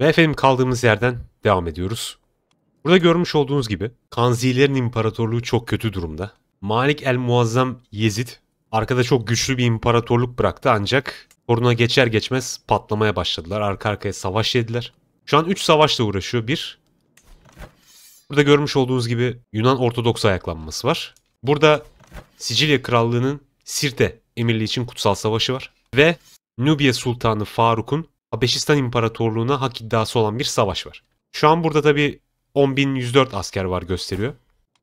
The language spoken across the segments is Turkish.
Ve efendim kaldığımız yerden devam ediyoruz. Burada görmüş olduğunuz gibi Kanzilerin imparatorluğu çok kötü durumda. Malik el Muazzam Yezid arkada çok güçlü bir imparatorluk bıraktı ancak koruna geçer geçmez patlamaya başladılar. Arka arkaya savaş yediler. Şu an 3 savaşla uğraşıyor. Bir, burada görmüş olduğunuz gibi Yunan Ortodoks ayaklanması var. Burada Sicilya Krallığı'nın Sirte Emirliği için kutsal savaşı var. Ve Nubya Sultanı Faruk'un Habeşistan İmparatorluğu'na hak iddiası olan bir savaş var. Şu an burada tabi 10.104 asker var gösteriyor.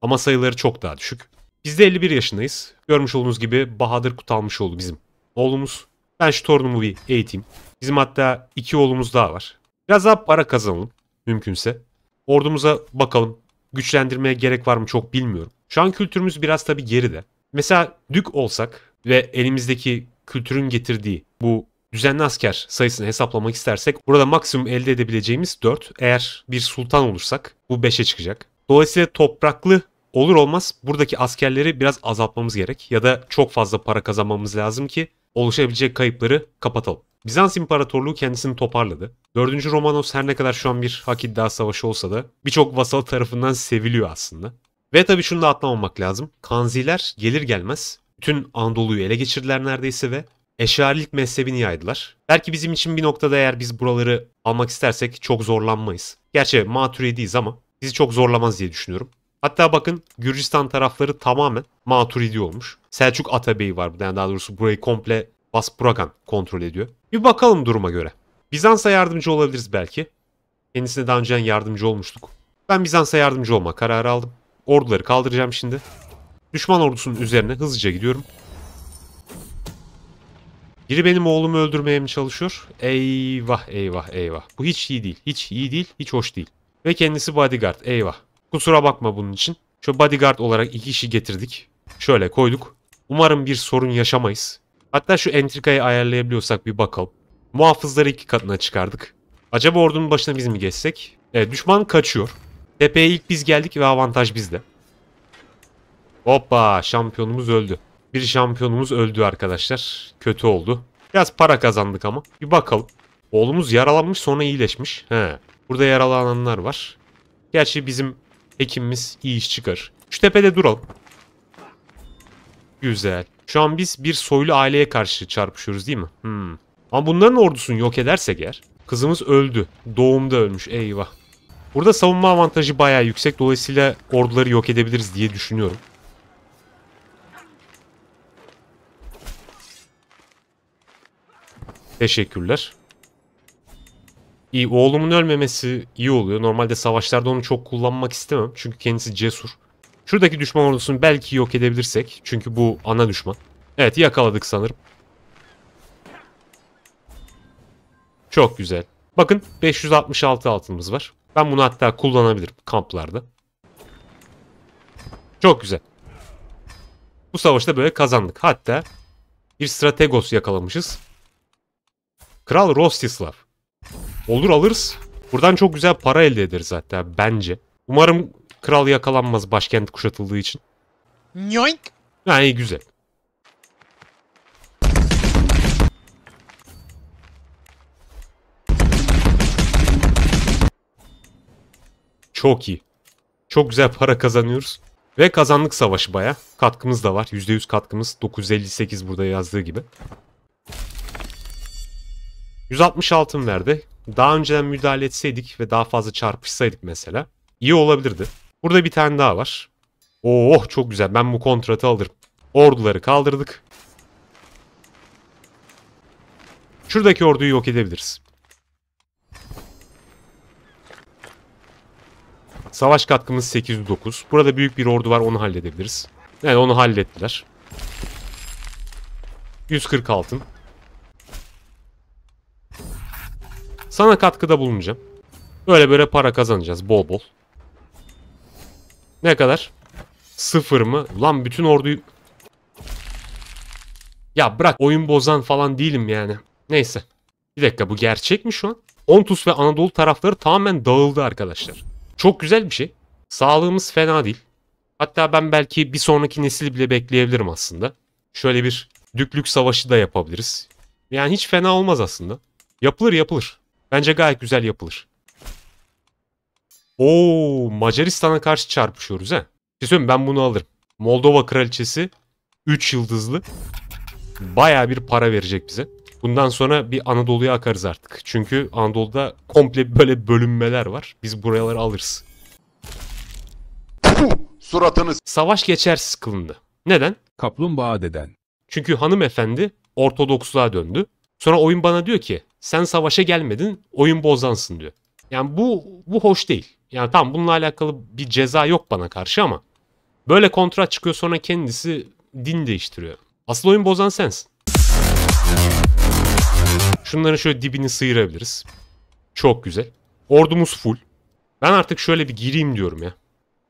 Ama sayıları çok daha düşük. Biz de 51 yaşındayız. Görmüş olduğunuz gibi Bahadır kutalmış oldu bizim oğlumuz. Ben şu torunumu bir eğiteyim. Bizim hatta iki oğlumuz daha var. Biraz daha para kazanalım mümkünse. Ordumuza bakalım. Güçlendirmeye gerek var mı çok bilmiyorum. Şu an kültürümüz biraz tabii geride. Mesela dük olsak ve elimizdeki kültürün getirdiği bu düzenli asker sayısını hesaplamak istersek burada maksimum elde edebileceğimiz 4. Eğer bir sultan olursak bu 5'e çıkacak. Dolayısıyla topraklı olur olmaz buradaki askerleri biraz azaltmamız gerek ya da çok fazla para kazanmamız lazım ki oluşabilecek kayıpları kapatalım. Bizans İmparatorluğu kendisini toparladı. 4. Romanos her ne kadar şu an bir hak iddia savaşı olsa da birçok vasal tarafından seviliyor aslında. Ve tabii şunu da atlamamak lazım. Kanziler gelir gelmez bütün Anadolu'yu ele geçirdiler neredeyse ve eşarilik mezhebini yaydılar. Belki bizim için bir noktada eğer biz buraları almak istersek çok zorlanmayız. Gerçi Maturidiyiz ama bizi çok zorlamaz diye düşünüyorum. Hatta bakın Gürcistan tarafları tamamen Maturidi olmuş. Selçuk Atabeyi var burada. Yani daha doğrusu burayı komple Basburagan kontrol ediyor. Bir bakalım duruma göre. Bizans'a yardımcı olabiliriz belki. Kendisine daha önce yardımcı olmuştuk. Ben Bizans'a yardımcı olma kararı aldım. Orduları kaldıracağım şimdi. Düşman ordusunun üzerine hızlıca gidiyorum. Biri benim oğlumu öldürmeye mi çalışıyor? Eyvah eyvah eyvah. Bu hiç iyi değil. Hiç iyi değil. Hiç hoş değil. Ve kendisi bodyguard. Eyvah. Kusura bakma bunun için. Şu bodyguard olarak iki kişi getirdik. Şöyle koyduk. Umarım bir sorun yaşamayız. Hatta şu entrikayı ayarlayabiliyorsak bir bakalım. Muhafızları iki katına çıkardık. Acaba ordunun başına biz mi geçsek? Evet düşman kaçıyor. Tepeye ilk biz geldik ve avantaj bizde. Hoppa şampiyonumuz öldü. Bir şampiyonumuz öldü arkadaşlar. Kötü oldu. Biraz para kazandık ama. Bir bakalım. Oğlumuz yaralanmış sonra iyileşmiş. He. Burada yaralananlar var. Gerçi bizim hekimimiz iyi iş çıkar. Şu tepede duralım. Güzel. Şu an biz bir soylu aileye karşı çarpışıyoruz değil mi? Hmm. Ama bunların ordusunu yok edersek eğer. Kızımız öldü. Doğumda ölmüş. Eyvah. Burada savunma avantajı baya yüksek. Dolayısıyla orduları yok edebiliriz diye düşünüyorum. Teşekkürler. İyi oğlumun ölmemesi iyi oluyor. Normalde savaşlarda onu çok kullanmak istemem. Çünkü kendisi cesur. Şuradaki düşman ordusunu belki yok edebilirsek. Çünkü bu ana düşman. Evet yakaladık sanırım. Çok güzel. Bakın 566 altınımız var. Ben bunu hatta kullanabilirim kamplarda. Çok güzel. Bu savaşta böyle kazandık. Hatta bir strategos yakalamışız. Kral Rostislav. Olur alırız. Buradan çok güzel para elde ederiz hatta bence. Umarım kral yakalanmaz başkent kuşatıldığı için. Yoink. Ha iyi güzel. Çok iyi. Çok güzel para kazanıyoruz. Ve kazandık savaşı baya. Katkımız da var. %100 katkımız. 958 burada yazdığı gibi. 160 altın verdi. Daha önceden müdahale etseydik ve daha fazla çarpışsaydık mesela. iyi olabilirdi. Burada bir tane daha var. Oo çok güzel ben bu kontratı alırım. Orduları kaldırdık. Şuradaki orduyu yok edebiliriz. Savaş katkımız 809. Burada büyük bir ordu var onu halledebiliriz. Yani onu hallettiler. 140 altın. Sana katkıda bulunacağım. Böyle böyle para kazanacağız bol bol. Ne kadar? Sıfır mı? Lan bütün orduyu... Ya bırak oyun bozan falan değilim yani. Neyse. Bir dakika bu gerçek mi şu an? Ontus ve Anadolu tarafları tamamen dağıldı arkadaşlar. Çok güzel bir şey. Sağlığımız fena değil. Hatta ben belki bir sonraki nesil bile bekleyebilirim aslında. Şöyle bir düklük savaşı da yapabiliriz. Yani hiç fena olmaz aslında. Yapılır yapılır. Bence gayet güzel yapılır. Oo, Macaristan'a karşı çarpışıyoruz ha. Bir şey ben bunu alırım. Moldova kraliçesi 3 yıldızlı. Baya bir para verecek bize. Bundan sonra bir Anadolu'ya akarız artık. Çünkü Anadolu'da komple böyle bölünmeler var. Biz buraları alırız. Suratınız. Savaş geçersiz kılındı. Neden? Kaplumbağa deden. Çünkü hanımefendi Ortodoksluğa döndü. Sonra oyun bana diyor ki sen savaşa gelmedin, oyun bozansın diyor. Yani bu bu hoş değil. Yani tam bununla alakalı bir ceza yok bana karşı ama böyle kontrat çıkıyor sonra kendisi din değiştiriyor. Asıl oyun bozan sensin. Şunların şöyle dibini sıyırabiliriz. Çok güzel. Ordumuz full. Ben artık şöyle bir gireyim diyorum ya.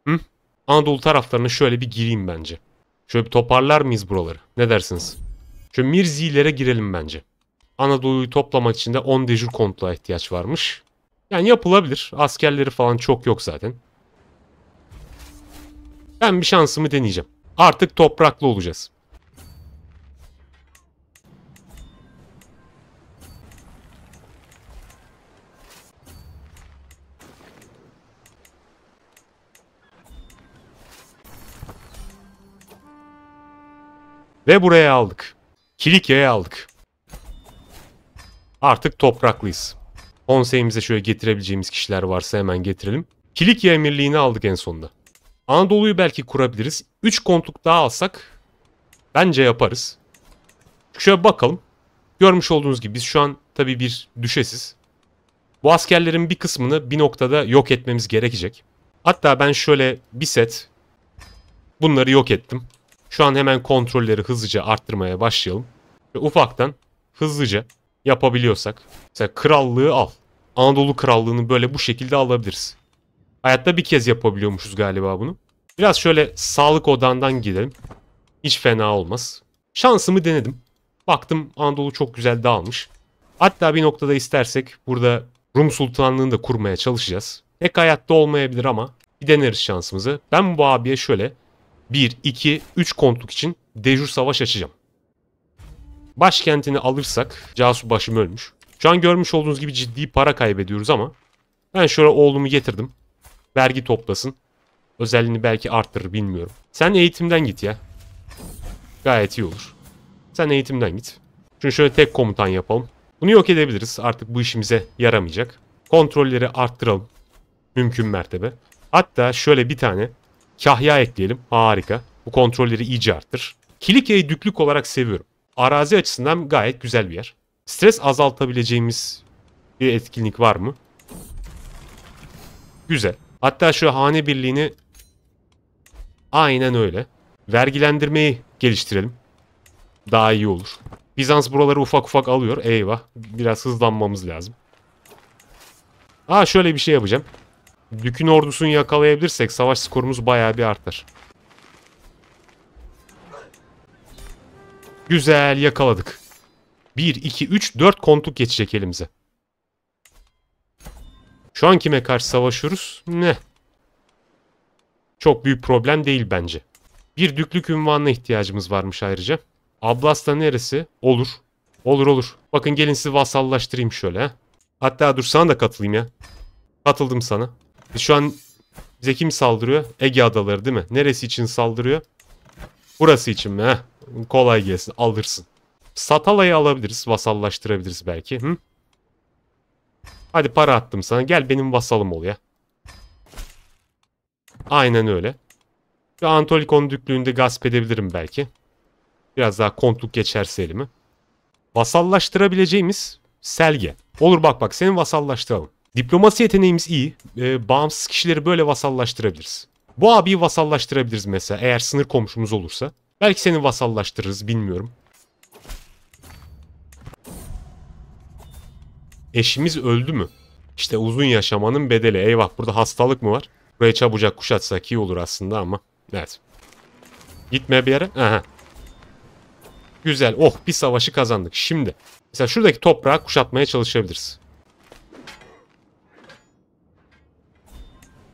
Hı? Anadolu taraflarına şöyle bir gireyim bence. Şöyle bir toparlar mıyız buraları? Ne dersiniz? Şöyle Mirzilere girelim bence. Anadolu'yu toplamak için de 10 dejur kontla ihtiyaç varmış. Yani yapılabilir. Askerleri falan çok yok zaten. Ben bir şansımı deneyeceğim. Artık topraklı olacağız. Ve buraya aldık. Kilikya'ya aldık artık topraklıyız. Konseyimize şöyle getirebileceğimiz kişiler varsa hemen getirelim. Kilikya emirliğini aldık en sonunda. Anadolu'yu belki kurabiliriz. 3 kontluk daha alsak bence yaparız. Şöyle bakalım. Görmüş olduğunuz gibi biz şu an tabii bir düşesiz. Bu askerlerin bir kısmını bir noktada yok etmemiz gerekecek. Hatta ben şöyle bir set bunları yok ettim. Şu an hemen kontrolleri hızlıca arttırmaya başlayalım. Ve ufaktan hızlıca yapabiliyorsak. Mesela krallığı al. Anadolu krallığını böyle bu şekilde alabiliriz. Hayatta bir kez yapabiliyormuşuz galiba bunu. Biraz şöyle sağlık odandan gidelim. Hiç fena olmaz. Şansımı denedim. Baktım Anadolu çok güzel dağılmış. Hatta bir noktada istersek burada Rum Sultanlığı'nı da kurmaya çalışacağız. Pek hayatta olmayabilir ama bir deneriz şansımızı. Ben bu abiye şöyle 1, 2, 3 kontluk için dejur savaş açacağım. Başkentini alırsak casus başım ölmüş. Şu an görmüş olduğunuz gibi ciddi para kaybediyoruz ama ben şöyle oğlumu getirdim. Vergi toplasın. Özelliğini belki arttırır bilmiyorum. Sen eğitimden git ya. Gayet iyi olur. Sen eğitimden git. Çünkü şöyle tek komutan yapalım. Bunu yok edebiliriz. Artık bu işimize yaramayacak. Kontrolleri arttıralım. Mümkün mertebe. Hatta şöyle bir tane kahya ekleyelim. Harika. Bu kontrolleri iyice arttır. Kilike'yi düklük olarak seviyorum arazi açısından gayet güzel bir yer. Stres azaltabileceğimiz bir etkinlik var mı? Güzel. Hatta şu hane birliğini aynen öyle. Vergilendirmeyi geliştirelim. Daha iyi olur. Bizans buraları ufak ufak alıyor. Eyvah. Biraz hızlanmamız lazım. Aa şöyle bir şey yapacağım. Dük'ün ordusunu yakalayabilirsek savaş skorumuz bayağı bir artar. Güzel yakaladık. 1, 2, 3, 4 kontuk geçecek elimize. Şu an kime karşı savaşıyoruz? Ne? Çok büyük problem değil bence. Bir düklük ünvanına ihtiyacımız varmış ayrıca. Ablasta neresi? Olur. Olur olur. Bakın gelin sizi vasallaştırayım şöyle. Hatta dur sana da katılayım ya. Katıldım sana. E, şu an bize kim saldırıyor? Ege Adaları değil mi? Neresi için saldırıyor? Burası için mi? Heh. Kolay gelsin. Alırsın. Satala'yı alabiliriz. Vasallaştırabiliriz belki. Hı? Hadi para attım sana. Gel benim vasalım ol ya. Aynen öyle. Ve Antolikon düklüğünde gasp edebilirim belki. Biraz daha kontluk geçerse elimi. Vasallaştırabileceğimiz Selge. Olur bak bak senin vasallaştıralım. Diplomasi yeteneğimiz iyi. E, bağımsız kişileri böyle vasallaştırabiliriz. Bu abiyi vasallaştırabiliriz mesela eğer sınır komşumuz olursa. Belki seni vasallaştırırız bilmiyorum. Eşimiz öldü mü? İşte uzun yaşamanın bedeli. Eyvah burada hastalık mı var? Burayı çabucak kuşatsak iyi olur aslında ama. Evet. Gitme bir yere. Aha. Güzel. Oh bir savaşı kazandık. Şimdi. Mesela şuradaki toprağı kuşatmaya çalışabiliriz.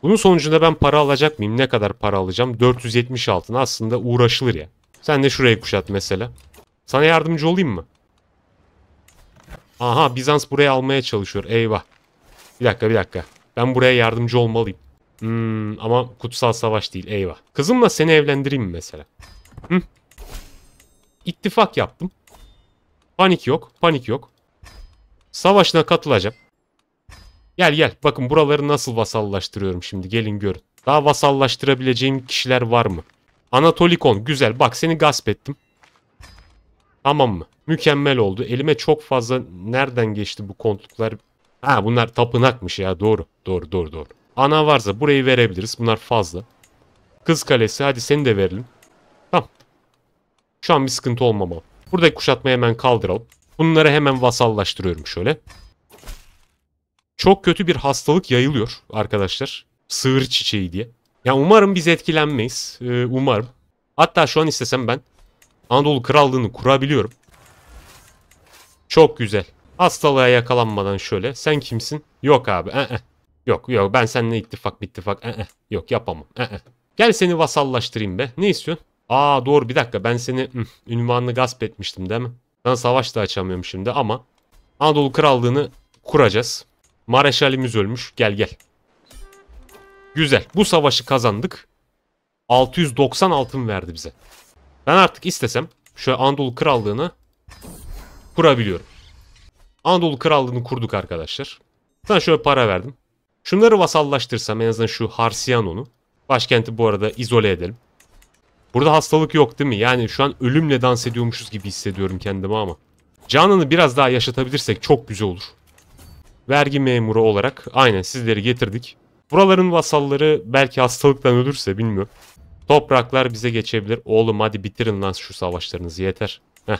Bunun sonucunda ben para alacak mıyım? Ne kadar para alacağım? 470 altına aslında uğraşılır ya. Sen de şurayı kuşat mesela. Sana yardımcı olayım mı? Aha Bizans burayı almaya çalışıyor. Eyvah. Bir dakika bir dakika. Ben buraya yardımcı olmalıyım. Hmm, ama kutsal savaş değil eyvah. Kızımla seni evlendireyim mi mesela? Hı? İttifak yaptım. Panik yok. Panik yok. Savaşına katılacağım. Gel gel. Bakın buraları nasıl vasallaştırıyorum şimdi. Gelin görün. Daha vasallaştırabileceğim kişiler var mı? Anatolikon güzel. Bak seni gasp ettim. Tamam mı? Mükemmel oldu. Elime çok fazla nereden geçti bu kontluklar? Ha bunlar tapınakmış ya doğru. Doğru doğru doğru. Ana varsa burayı verebiliriz. Bunlar fazla. Kız kalesi hadi seni de verelim. Tamam. Şu an bir sıkıntı olmamalı. Buradaki kuşatmayı hemen kaldıralım. Bunları hemen vasallaştırıyorum şöyle. Çok kötü bir hastalık yayılıyor arkadaşlar. Sığır çiçeği diye. Ya umarım biz etkilenmeyiz. Ee, umarım. Hatta şu an istesem ben Anadolu Krallığını kurabiliyorum. Çok güzel. Hastalığa yakalanmadan şöyle. Sen kimsin? Yok abi. Ee, ee. yok yok ben seninle ittifak ittifak. Ee, ee, yok yapamam. Ee, ee, gel seni vasallaştırayım be. Ne istiyorsun? Aa doğru bir dakika ben seni ünvanını gasp etmiştim değil mi? Ben savaş da açamıyorum şimdi ama Anadolu Krallığını kuracağız. Mareşalimiz ölmüş. Gel gel. Güzel. Bu savaşı kazandık. 690 altın verdi bize. Ben artık istesem şu Anadolu Krallığını kurabiliyorum. Anadolu Krallığını kurduk arkadaşlar. Ben şöyle para verdim. Şunları vasallaştırsam en azından şu Harsiyano'nu. Başkenti bu arada izole edelim. Burada hastalık yok değil mi? Yani şu an ölümle dans ediyormuşuz gibi hissediyorum kendimi ama. Canını biraz daha yaşatabilirsek çok güzel olur. Vergi memuru olarak aynen sizleri getirdik. Buraların vasalları belki hastalıktan ölürse bilmiyorum. Topraklar bize geçebilir. Oğlum hadi bitirin lan şu savaşlarınızı yeter. Heh.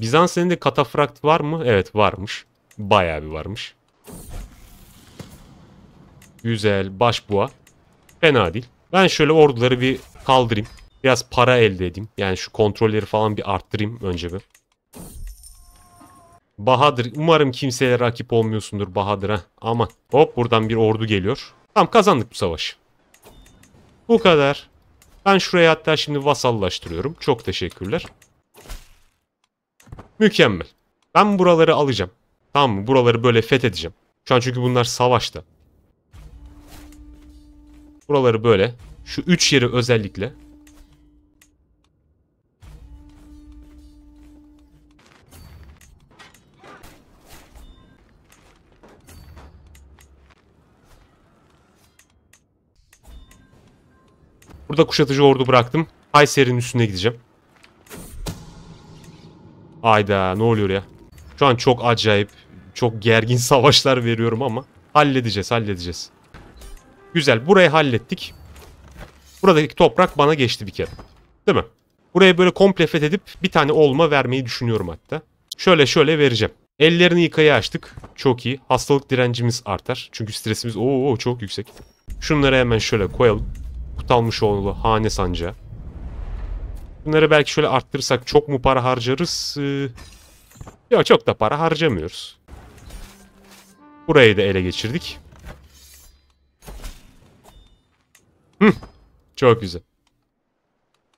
Bizans elinde katafrakt var mı? Evet varmış. Bayağı bir varmış. Güzel. Başbuğa. Fena değil. Ben şöyle orduları bir kaldırayım. Biraz para elde edeyim. Yani şu kontrolleri falan bir arttırayım önce bir. Bahadır. Umarım kimseye rakip olmuyorsundur Bahadır ha. Aman. Hop buradan bir ordu geliyor. Tamam kazandık bu savaşı. Bu kadar. Ben şuraya hatta şimdi vasallaştırıyorum. Çok teşekkürler. Mükemmel. Ben buraları alacağım. Tamam mı? Buraları böyle fethedeceğim. Şu an çünkü bunlar savaşta. Buraları böyle. Şu üç yeri özellikle Burada kuşatıcı ordu bıraktım. Kayseri'nin üstüne gideceğim. Ayda ne oluyor ya? Şu an çok acayip, çok gergin savaşlar veriyorum ama halledeceğiz, halledeceğiz. Güzel, burayı hallettik. Buradaki toprak bana geçti bir kere. Değil mi? Buraya böyle komple fethedip bir tane olma vermeyi düşünüyorum hatta. Şöyle şöyle vereceğim. Ellerini yıkayı açtık. Çok iyi. Hastalık direncimiz artar. Çünkü stresimiz ooo çok yüksek. Şunları hemen şöyle koyalım. Turgut Almışoğlu, Hane Sanca. Bunları belki şöyle arttırırsak çok mu para harcarız? Ee, yok çok da para harcamıyoruz. Burayı da ele geçirdik. Hı, çok güzel.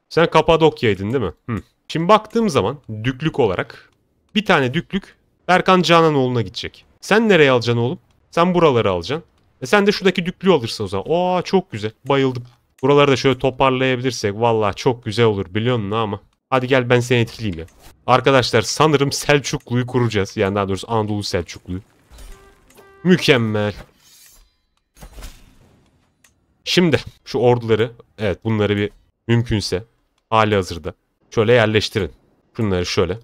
Sen Kapadokya'ydın değil mi? Hı. Şimdi baktığım zaman düklük olarak bir tane düklük Berkan Cananoğlu'na gidecek. Sen nereye alacaksın oğlum? Sen buraları alacaksın. E sen de şuradaki düklüğü alırsın o zaman. Oo çok güzel. Bayıldım. Buraları da şöyle toparlayabilirsek vallahi çok güzel olur biliyor musun ama. Hadi gel ben seni etkileyim ya. Arkadaşlar sanırım Selçuklu'yu kuracağız. Yani daha doğrusu Anadolu Selçuklu'yu. Mükemmel. Şimdi şu orduları evet bunları bir mümkünse hali hazırda şöyle yerleştirin. Şunları şöyle.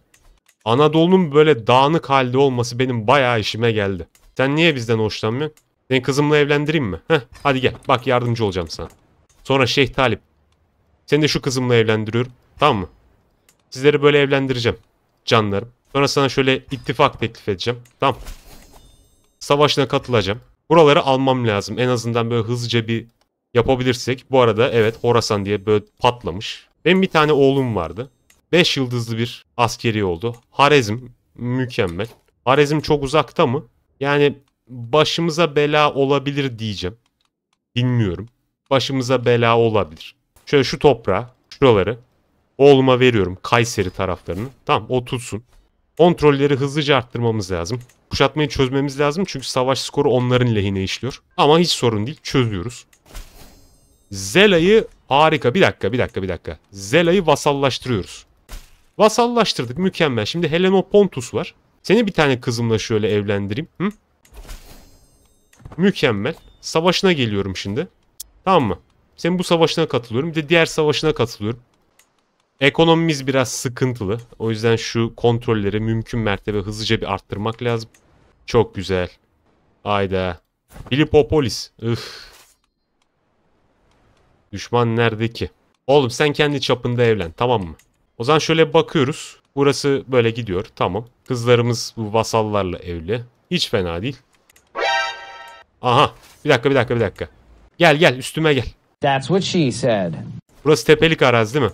Anadolu'nun böyle dağınık halde olması benim bayağı işime geldi. Sen niye bizden hoşlanmıyorsun? Seni kızımla evlendireyim mi? Heh, hadi gel bak yardımcı olacağım sana. Sonra Şeyh Talip. Seni de şu kızımla evlendiriyorum. Tamam mı? Sizleri böyle evlendireceğim. Canlarım. Sonra sana şöyle ittifak teklif edeceğim. Tamam. Savaşına katılacağım. Buraları almam lazım. En azından böyle hızlıca bir yapabilirsek. Bu arada evet Horasan diye böyle patlamış. Benim bir tane oğlum vardı. 5 yıldızlı bir askeri oldu. Harezm mükemmel. Harezm çok uzakta mı? Yani başımıza bela olabilir diyeceğim. Bilmiyorum başımıza bela olabilir. Şöyle şu toprağı, şuraları oğluma veriyorum Kayseri taraflarını. Tamam o tutsun. Kontrolleri hızlıca arttırmamız lazım. Kuşatmayı çözmemiz lazım çünkü savaş skoru onların lehine işliyor. Ama hiç sorun değil çözüyoruz. Zela'yı harika bir dakika bir dakika bir dakika. Zela'yı vasallaştırıyoruz. Vasallaştırdık mükemmel. Şimdi Helenopontus var. Seni bir tane kızımla şöyle evlendireyim. Hı? Mükemmel. Savaşına geliyorum şimdi. Tamam mı? Senin bu savaşına katılıyorum. Bir de diğer savaşına katılıyorum. Ekonomimiz biraz sıkıntılı. O yüzden şu kontrolleri mümkün mertebe hızlıca bir arttırmak lazım. Çok güzel. Hayda. Filipopolis. Üf. Düşman nerede ki? Oğlum sen kendi çapında evlen tamam mı? O zaman şöyle bakıyoruz. Burası böyle gidiyor. Tamam. Kızlarımız bu vasallarla evli. Hiç fena değil. Aha. Bir dakika bir dakika bir dakika. Gel gel üstüme gel. That's what she said. Burası tepelik arazi değil mi?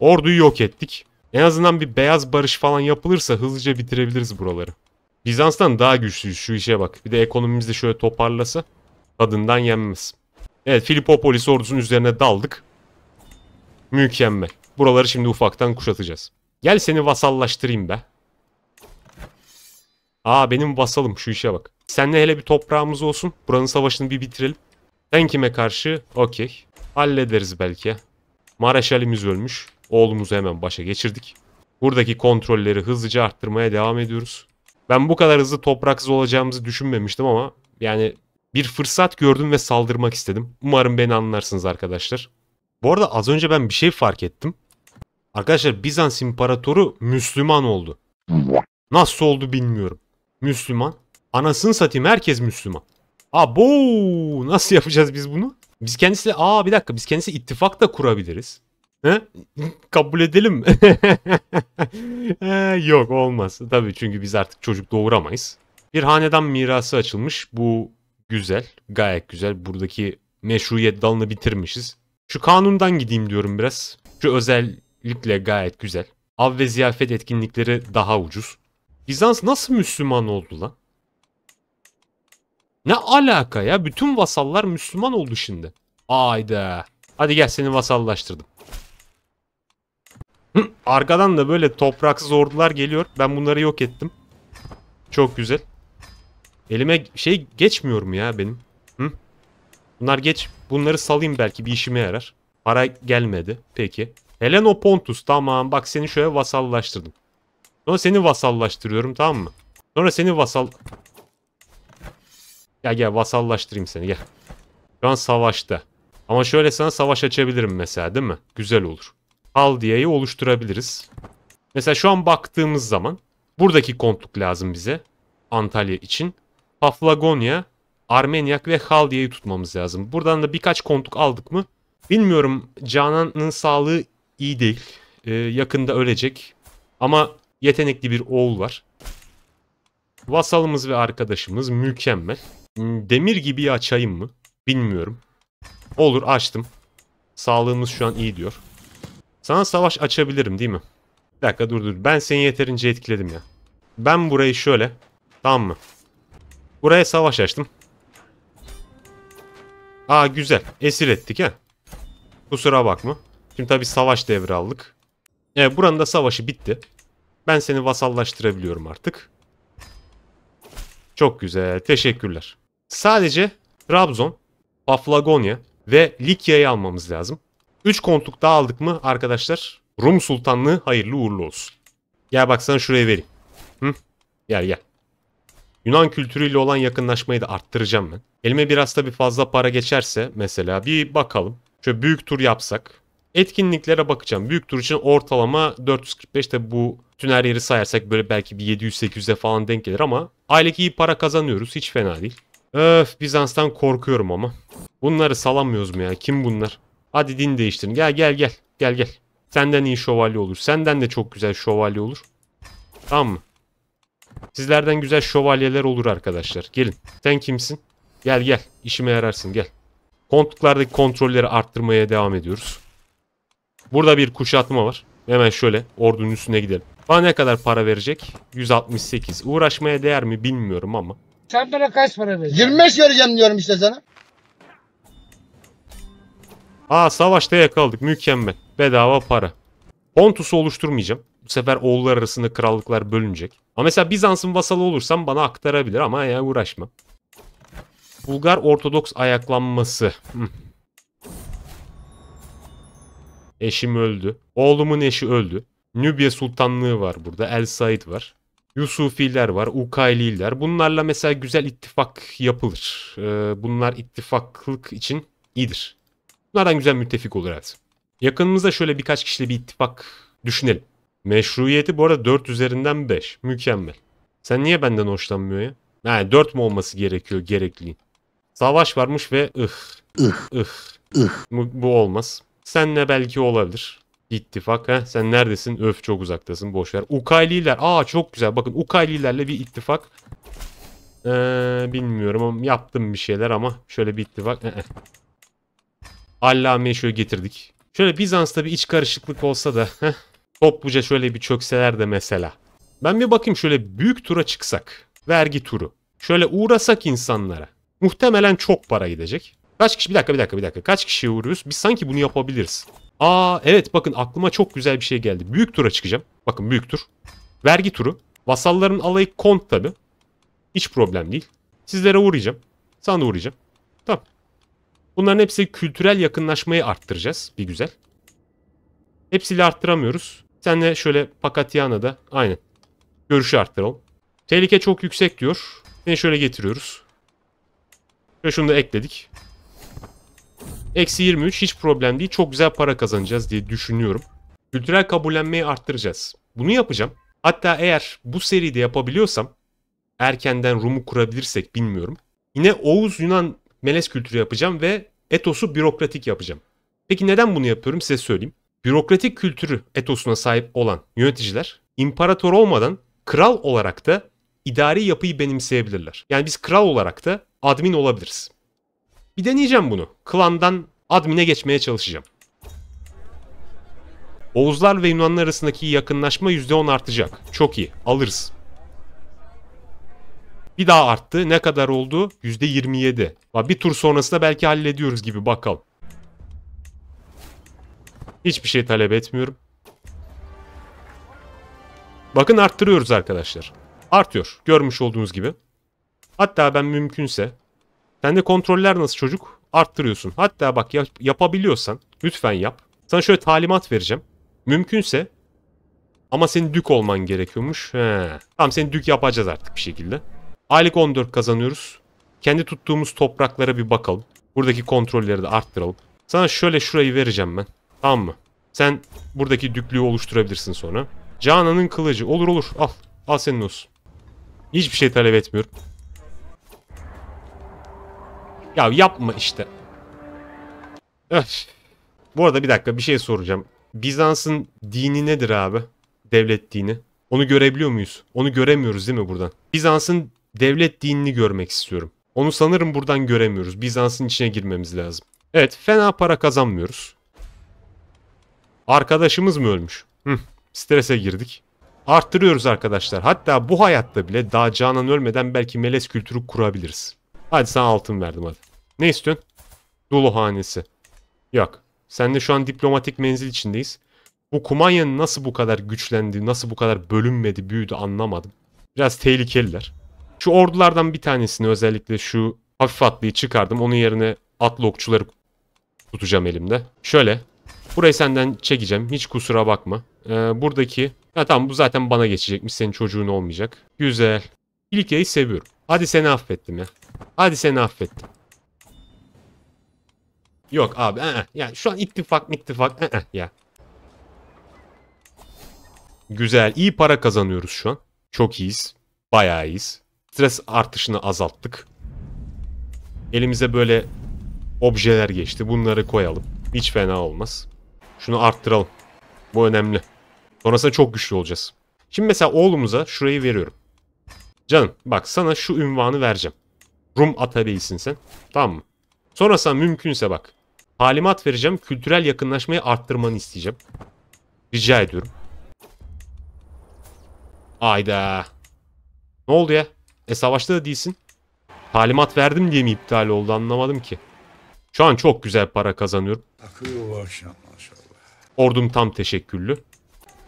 Orduyu yok ettik. En azından bir beyaz barış falan yapılırsa hızlıca bitirebiliriz buraları. Bizans'tan daha güçlüyüz şu işe bak. Bir de ekonomimiz de şöyle toparlasa tadından yenmez. Evet Filipopolis ordusunun üzerine daldık. Mükemmel. Buraları şimdi ufaktan kuşatacağız. Gel seni vasallaştırayım be. Aa benim vasalım şu işe bak. Senle hele bir toprağımız olsun. Buranın savaşını bir bitirelim. Sen kime karşı? Okey. Hallederiz belki. Mareşalimiz ölmüş. Oğlumuzu hemen başa geçirdik. Buradaki kontrolleri hızlıca arttırmaya devam ediyoruz. Ben bu kadar hızlı topraksız olacağımızı düşünmemiştim ama yani bir fırsat gördüm ve saldırmak istedim. Umarım beni anlarsınız arkadaşlar. Bu arada az önce ben bir şey fark ettim. Arkadaşlar Bizans imparatoru Müslüman oldu. Nasıl oldu bilmiyorum. Müslüman. Anasını satayım herkes Müslüman. Abo nasıl yapacağız biz bunu? Biz kendisi aa bir dakika biz kendisi ittifak da kurabiliriz. He? Kabul edelim mi? ee, yok olmaz. Tabii çünkü biz artık çocuk doğuramayız. Bir hanedan mirası açılmış. Bu güzel. Gayet güzel. Buradaki meşruiyet dalını bitirmişiz. Şu kanundan gideyim diyorum biraz. Şu özel kesinlikle gayet güzel. Av ve ziyafet etkinlikleri daha ucuz. Bizans nasıl Müslüman oldu lan? Ne alaka ya? Bütün vasallar Müslüman oldu şimdi. Ayda. Hadi gel seni vasallaştırdım. Hı, arkadan da böyle topraksız ordular geliyor. Ben bunları yok ettim. Çok güzel. Elime şey geçmiyor mu ya benim? Hı? Bunlar geç. Bunları salayım belki bir işime yarar. Para gelmedi. Peki. Heleno Pontus tamam bak seni şöyle vasallaştırdım. Sonra seni vasallaştırıyorum tamam mı? Sonra seni vasal... Gel gel vasallaştırayım seni gel. Şu an savaşta. Ama şöyle sana savaş açabilirim mesela değil mi? Güzel olur. Al diyeyi oluşturabiliriz. Mesela şu an baktığımız zaman buradaki kontluk lazım bize. Antalya için. Paflagonya, Armenyak ve Haldiye'yi tutmamız lazım. Buradan da birkaç kontluk aldık mı? Bilmiyorum Canan'ın sağlığı iyi değil. E, yakında ölecek. Ama yetenekli bir oğul var. Vasalımız ve arkadaşımız mükemmel. Demir gibi açayım mı? Bilmiyorum. Olur açtım. Sağlığımız şu an iyi diyor. Sana savaş açabilirim değil mi? Bir dakika dur dur. Ben seni yeterince etkiledim ya. Ben burayı şöyle. Tamam mı? Buraya savaş açtım. Aa güzel. Esir ettik ha. Kusura bakma. Şimdi tabii savaş devraldık. Evet buranın da savaşı bitti. Ben seni vasallaştırabiliyorum artık. Çok güzel. Teşekkürler. Sadece Trabzon, Paflagonya ve Likya'yı almamız lazım. 3 kontluk daha aldık mı arkadaşlar? Rum Sultanlığı hayırlı uğurlu olsun. Gel bak sana şuraya vereyim. Hı? Gel gel. Yunan kültürüyle olan yakınlaşmayı da arttıracağım ben. Elime biraz da bir fazla para geçerse mesela bir bakalım. Şöyle büyük tur yapsak. Etkinliklere bakacağım. Büyük tur için ortalama 445 tabi bu tüner yeri sayarsak böyle belki bir 700-800'e falan denk gelir ama aylık iyi para kazanıyoruz. Hiç fena değil. Öf Bizans'tan korkuyorum ama. Bunları salamıyoruz mu ya? Kim bunlar? Hadi din değiştirin. Gel gel gel. Gel gel. Senden iyi şövalye olur. Senden de çok güzel şövalye olur. Tamam mı? Sizlerden güzel şövalyeler olur arkadaşlar. Gelin. Sen kimsin? Gel gel. İşime yararsın gel. Kontuklardaki kontrolleri arttırmaya devam ediyoruz. Burada bir kuşatma var. Hemen şöyle ordunun üstüne gidelim. Bana ne kadar para verecek? 168. Uğraşmaya değer mi bilmiyorum ama. Sen bana kaç para vereceksin? 25 vereceğim diyorum işte sana. Aa savaşta yakaladık. Mükemmel. Bedava para. Pontus'u oluşturmayacağım. Bu sefer oğullar arasında krallıklar bölünecek. Ama mesela Bizans'ın vasalı olursam bana aktarabilir ama ya uğraşma. Bulgar Ortodoks ayaklanması. Hı. Eşim öldü. Oğlumun eşi öldü. Nübya Sultanlığı var burada. El Said var. Yusufiler var, Ukayliler. Bunlarla mesela güzel ittifak yapılır. Ee, bunlar ittifaklık için iyidir. Bunlardan güzel müttefik olur evet. Yakınımızda şöyle birkaç kişiyle bir ittifak düşünelim. Meşruiyeti bu arada 4 üzerinden 5. Mükemmel. Sen niye benden hoşlanmıyor ya? Yani 4 mu olması gerekiyor gerekliliğin. Savaş varmış ve ıh. ıh. ıh. ıh. Bu, bu olmaz. Senle belki olabilir. İttifak. ha? sen neredesin? Öf çok uzaktasın. Boşver. Ukayliler. Aa çok güzel. Bakın Ukaylilerle bir ittifak. Ee, bilmiyorum ama yaptım bir şeyler ama şöyle bir ittifak. Ee, e. Allame'yi şöyle getirdik. Şöyle Bizans'ta bir iç karışıklık olsa da heh, topluca şöyle bir çökseler de mesela. Ben bir bakayım şöyle büyük tura çıksak. Vergi turu. Şöyle uğrasak insanlara. Muhtemelen çok para gidecek. Kaç kişi? Bir dakika bir dakika bir dakika. Kaç kişiye vuruyoruz? Biz sanki bunu yapabiliriz. Aa evet bakın aklıma çok güzel bir şey geldi. Büyük tura çıkacağım. Bakın büyük tur. Vergi turu. Vasalların alayı kont tabi. Hiç problem değil. Sizlere uğrayacağım. Sana da uğrayacağım. Tamam. Bunların hepsi kültürel yakınlaşmayı arttıracağız. Bir güzel. Hepsiyle arttıramıyoruz. Senle şöyle Pakatiana'da aynı. Görüşü arttıralım. Tehlike çok yüksek diyor. Seni şöyle getiriyoruz. Ve şunu da ekledik. Eksi 23 hiç problem değil. Çok güzel para kazanacağız diye düşünüyorum. Kültürel kabullenmeyi arttıracağız. Bunu yapacağım. Hatta eğer bu seride yapabiliyorsam erkenden Rum'u kurabilirsek bilmiyorum. Yine Oğuz Yunan melez kültürü yapacağım ve etosu bürokratik yapacağım. Peki neden bunu yapıyorum size söyleyeyim. Bürokratik kültürü etosuna sahip olan yöneticiler imparator olmadan kral olarak da idari yapıyı benimseyebilirler. Yani biz kral olarak da admin olabiliriz. Bir deneyeceğim bunu. Klandan admine geçmeye çalışacağım. Oğuzlar ve Yunanlar arasındaki yakınlaşma %10 artacak. Çok iyi. Alırız. Bir daha arttı. Ne kadar oldu? %27. Bir tur sonrasında belki hallediyoruz gibi bakalım. Hiçbir şey talep etmiyorum. Bakın arttırıyoruz arkadaşlar. Artıyor. Görmüş olduğunuz gibi. Hatta ben mümkünse sen de kontroller nasıl çocuk? Arttırıyorsun. Hatta bak yap yapabiliyorsan lütfen yap. Sana şöyle talimat vereceğim. Mümkünse ama senin dük olman gerekiyormuş. He. Tamam seni dük yapacağız artık bir şekilde. Aylık 14 kazanıyoruz. Kendi tuttuğumuz topraklara bir bakalım. Buradaki kontrolleri de arttıralım. Sana şöyle şurayı vereceğim ben. Tamam mı? Sen buradaki düklüğü oluşturabilirsin sonra. Canan'ın kılıcı. Olur olur al. Al senin olsun. Hiçbir şey talep etmiyorum. Ya yapma işte. Öf. Bu arada bir dakika bir şey soracağım. Bizans'ın dini nedir abi? Devlet dini. Onu görebiliyor muyuz? Onu göremiyoruz değil mi buradan? Bizans'ın devlet dinini görmek istiyorum. Onu sanırım buradan göremiyoruz. Bizans'ın içine girmemiz lazım. Evet fena para kazanmıyoruz. Arkadaşımız mı ölmüş? Hı, strese girdik. Arttırıyoruz arkadaşlar. Hatta bu hayatta bile daha Canan ölmeden belki melez kültürü kurabiliriz. Hadi sana altın verdim hadi. Ne istiyorsun? Dulu hanesi. Yok. Sen de şu an diplomatik menzil içindeyiz. Bu kumanya nasıl bu kadar güçlendi, nasıl bu kadar bölünmedi, büyüdü anlamadım. Biraz tehlikeliler. Şu ordulardan bir tanesini özellikle şu hafif atlıyı çıkardım. Onun yerine atlı okçuları tutacağım elimde. Şöyle. Burayı senden çekeceğim. Hiç kusura bakma. Ee, buradaki... Ya tamam bu zaten bana geçecekmiş. Senin çocuğun olmayacak. Güzel. İlk seviyorum. Hadi seni affettim ya. Hadi seni affettim. Yok abi. Ee, eh, eh. yani şu an ittifak ittifak. Ee, ya. Güzel. iyi para kazanıyoruz şu an. Çok iyiyiz. Bayağı iyiyiz. Stres artışını azalttık. Elimize böyle objeler geçti. Bunları koyalım. Hiç fena olmaz. Şunu arttıralım. Bu önemli. Sonrasında çok güçlü olacağız. Şimdi mesela oğlumuza şurayı veriyorum. Canım bak sana şu ünvanı vereceğim. Rum atabeysin sen. Tamam mı? Sonra sen mümkünse bak. Talimat vereceğim. Kültürel yakınlaşmayı arttırmanı isteyeceğim. Rica ediyorum. Ayda. Ne oldu ya? E savaşta da değilsin. Talimat verdim diye mi iptal oldu anlamadım ki. Şu an çok güzel para kazanıyorum. Akıyor bu akşam Ordum tam teşekküllü.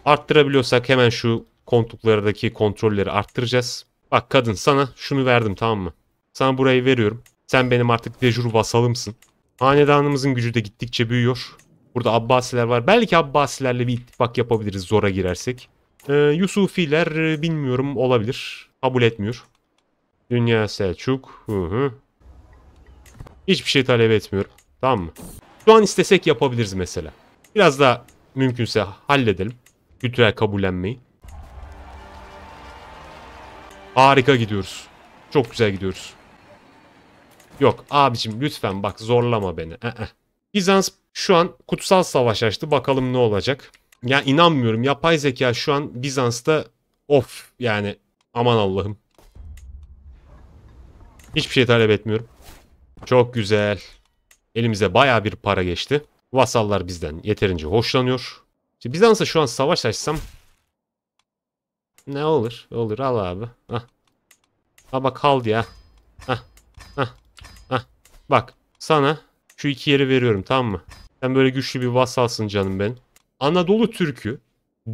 Arttırabiliyorsak hemen şu kontuklardaki kontrolleri arttıracağız. Bak kadın sana şunu verdim tamam mı? Sana burayı veriyorum. Sen benim artık dejur vasalımsın. Hanedanımızın gücü de gittikçe büyüyor. Burada Abbasiler var. Belki Abbasilerle bir ittifak yapabiliriz zora girersek. Ee, Yusufiler e, bilmiyorum olabilir. Kabul etmiyor. Dünya Selçuk. Hı hı. Hiçbir şey talep etmiyorum. Tamam mı? Şu an istesek yapabiliriz mesela. Biraz daha mümkünse halledelim. Kültürel kabullenmeyi. Harika gidiyoruz. Çok güzel gidiyoruz. Yok abicim lütfen bak zorlama beni. E -e. Bizans şu an kutsal savaş açtı. Bakalım ne olacak. Ya inanmıyorum. Yapay zeka şu an Bizans'ta of yani aman Allah'ım. Hiçbir şey talep etmiyorum. Çok güzel. Elimize baya bir para geçti. Vasallar bizden yeterince hoşlanıyor. İşte Bizans'a şu an savaş açsam ne olur? Olur al abi. Hah. Ha bak kaldı ya. Hah. Hah. Hah. Bak sana şu iki yeri veriyorum tamam mı? Sen böyle güçlü bir vasalsın canım benim. Anadolu Türk'ü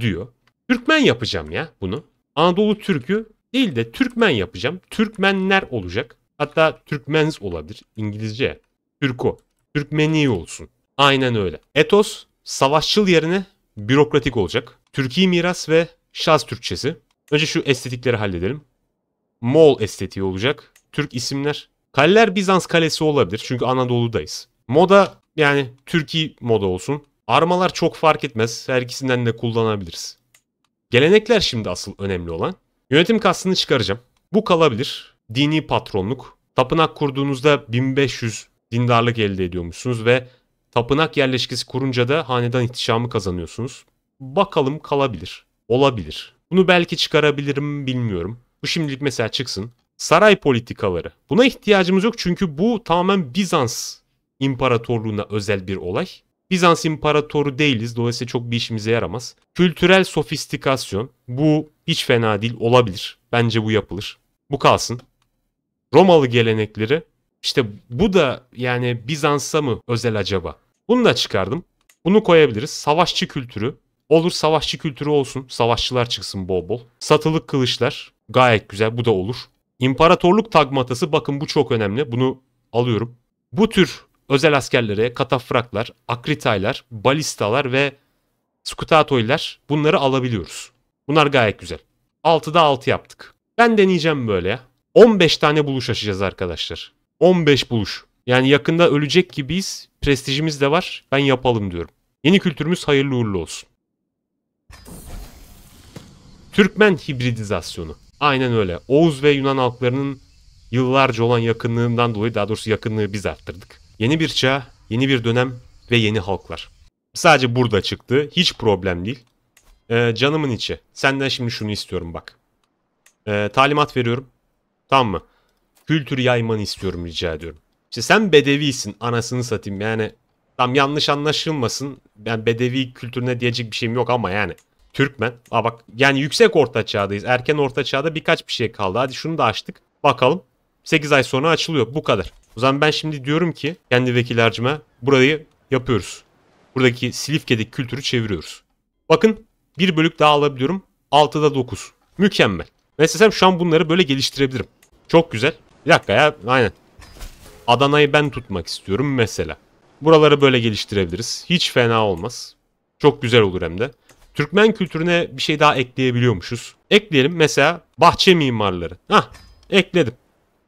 diyor. Türkmen yapacağım ya bunu. Anadolu Türk'ü değil de Türkmen yapacağım. Türkmenler olacak. Hatta Türkmeniz olabilir. İngilizce. Türko. Türkmeni olsun. Aynen öyle. Etos savaşçıl yerine bürokratik olacak. Türkiye miras ve Şaz Türkçesi. Önce şu estetikleri halledelim. Moğol estetiği olacak. Türk isimler. Kaleler Bizans kalesi olabilir. Çünkü Anadolu'dayız. Moda yani Türkiye moda olsun. Armalar çok fark etmez. Her ikisinden de kullanabiliriz. Gelenekler şimdi asıl önemli olan. Yönetim kastını çıkaracağım. Bu kalabilir. Dini patronluk. Tapınak kurduğunuzda 1500 dindarlık elde ediyormuşsunuz ve tapınak yerleşkesi kurunca da hanedan ihtişamı kazanıyorsunuz. Bakalım kalabilir. Olabilir. Bunu belki çıkarabilirim bilmiyorum. Bu şimdilik mesela çıksın. Saray politikaları. Buna ihtiyacımız yok çünkü bu tamamen Bizans imparatorluğuna özel bir olay. Bizans imparatoru değiliz dolayısıyla çok bir işimize yaramaz. Kültürel sofistikasyon bu hiç fena değil olabilir. Bence bu yapılır. Bu kalsın. Romalı gelenekleri İşte bu da yani Bizans'a mı özel acaba? Bunu da çıkardım. Bunu koyabiliriz. Savaşçı kültürü Olur savaşçı kültürü olsun. Savaşçılar çıksın bol bol. Satılık kılıçlar gayet güzel. Bu da olur. İmparatorluk tagmatası bakın bu çok önemli. Bunu alıyorum. Bu tür özel askerlere katafraklar, akritaylar, balistalar ve skutatoylar bunları alabiliyoruz. Bunlar gayet güzel. 6'da 6 yaptık. Ben deneyeceğim böyle 15 tane buluş açacağız arkadaşlar. 15 buluş. Yani yakında ölecek gibiyiz. Prestijimiz de var. Ben yapalım diyorum. Yeni kültürümüz hayırlı uğurlu olsun. Türkmen hibridizasyonu. Aynen öyle. Oğuz ve Yunan halklarının yıllarca olan yakınlığından dolayı daha doğrusu yakınlığı biz arttırdık. Yeni bir çağ, yeni bir dönem ve yeni halklar. Sadece burada çıktı. Hiç problem değil. Ee, canımın içi. Senden şimdi şunu istiyorum bak. Ee, talimat veriyorum. Tamam mı? Kültür yaymanı istiyorum rica ediyorum. İşte sen bedevisin anasını satayım yani Tam yanlış anlaşılmasın. Ben bedevi kültürüne diyecek bir şeyim yok ama yani. Türkmen. Aa bak yani yüksek orta çağdayız. Erken orta çağda birkaç bir şey kaldı. Hadi şunu da açtık. Bakalım. 8 ay sonra açılıyor. Bu kadar. O zaman ben şimdi diyorum ki kendi vekil harcıma burayı yapıyoruz. Buradaki Silifke'deki kültürü çeviriyoruz. Bakın bir bölük daha alabiliyorum. 6'da 9. Mükemmel. Ben şu an bunları böyle geliştirebilirim. Çok güzel. Bir dakika ya aynen. Adana'yı ben tutmak istiyorum mesela. Buraları böyle geliştirebiliriz. Hiç fena olmaz. Çok güzel olur hem de. Türkmen kültürüne bir şey daha ekleyebiliyormuşuz. Ekleyelim mesela bahçe mimarları. Hah ekledim.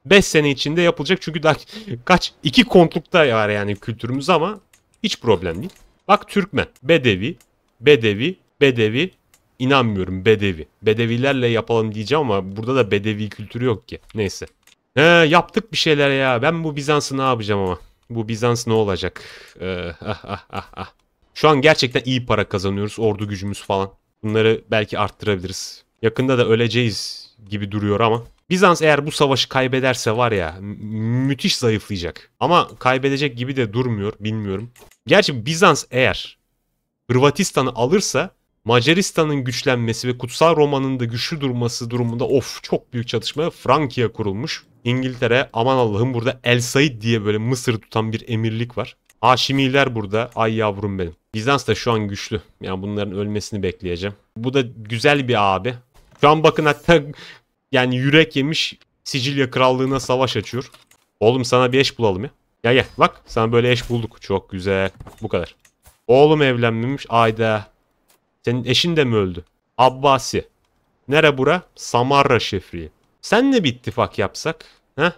5 sene içinde yapılacak çünkü daha kaç iki kontlukta var yani kültürümüz ama hiç problem değil. Bak Türkmen, Bedevi, Bedevi, Bedevi İnanmıyorum Bedevi. Bedevilerle yapalım diyeceğim ama burada da Bedevi kültürü yok ki. Neyse. He, yaptık bir şeyler ya. Ben bu Bizans'ı ne yapacağım ama. Bu Bizans ne olacak? Ee, ah ah ah ah. Şu an gerçekten iyi para kazanıyoruz. Ordu gücümüz falan. Bunları belki arttırabiliriz. Yakında da öleceğiz gibi duruyor ama. Bizans eğer bu savaşı kaybederse var ya müthiş zayıflayacak. Ama kaybedecek gibi de durmuyor bilmiyorum. Gerçi Bizans eğer Hırvatistan'ı alırsa Macaristan'ın güçlenmesi ve Kutsal Roma'nın da güçlü durması durumunda of çok büyük çatışma Frankia kurulmuş. İngiltere aman Allah'ım burada El Said diye böyle Mısır tutan bir emirlik var. Haşimiler burada. Ay yavrum benim. Bizans da şu an güçlü. Yani bunların ölmesini bekleyeceğim. Bu da güzel bir abi. Şu an bakın hatta yani yürek yemiş Sicilya krallığına savaş açıyor. Oğlum sana bir eş bulalım ya. Ya gel bak sana böyle eş bulduk. Çok güzel. Bu kadar. Oğlum evlenmemiş. Ayda. Senin eşin de mi öldü? Abbasi. Nere bura? Samarra şefriği. Senle bir ittifak yapsak. Heh.